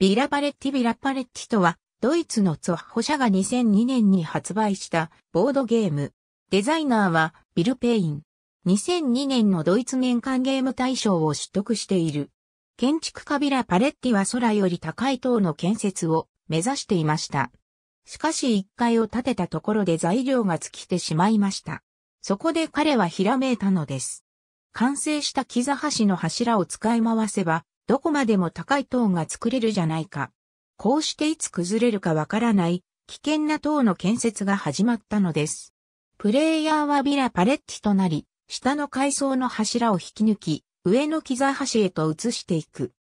ビラパレッティビラパレッティとは、ドイツのツォッホ社が2002年に発売したボードゲーム。デザイナーはビル・ペイン。2002年のドイツ年間ゲーム大賞を取得している。建築家ビラ・パレッティは空より高い塔の建設を目指していました。しかし1階を建てたところで材料が尽きてしまいました。そこで彼はひらめいたのです。完成した木座橋の柱を使い回せば、どこまでも高い塔が作れるじゃないか。こうしていつ崩れるかわからない危険な塔の建設が始まったのです。プレイヤーはビラパレッティとなり、下の階層の柱を引き抜き、上の木座橋へと移していく。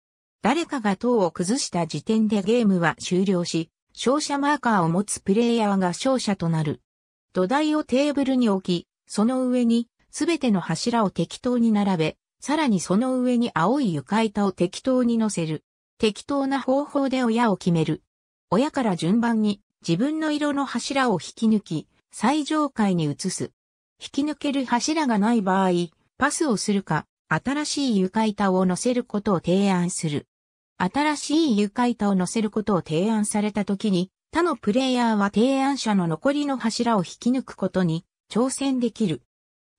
誰かが塔を崩した時点でゲームは終了し、勝者マーカーを持つプレイヤーが勝者となる。土台をテーブルに置き、その上にすべての柱を適当に並べ、さらにその上に青い床板を適当に乗せる。適当な方法で親を決める。親から順番に自分の色の柱を引き抜き、最上階に移す。引き抜ける柱がない場合、パスをするか、新しい床板を乗せることを提案する。新しい床板を乗せることを提案された時に、他のプレイヤーは提案者の残りの柱を引き抜くことに挑戦できる。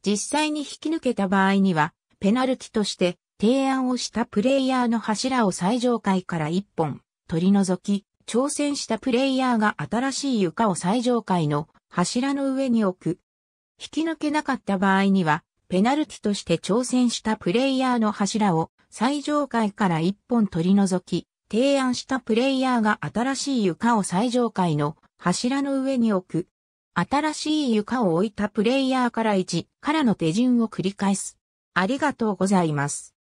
実際に引き抜けた場合には、ペナルティとして提案をしたプレイヤーの柱を最上階から1本取り除き、挑戦したプレイヤーが新しい床を最上階の柱の上に置く。引き抜けなかった場合には、ペナルティとして挑戦したプレイヤーの柱を最上階から1本取り除き、提案したプレイヤーが新しい床を最上階の柱の上に置く。新しい床を置いたプレイヤーから1からの手順を繰り返す。ありがとうございます。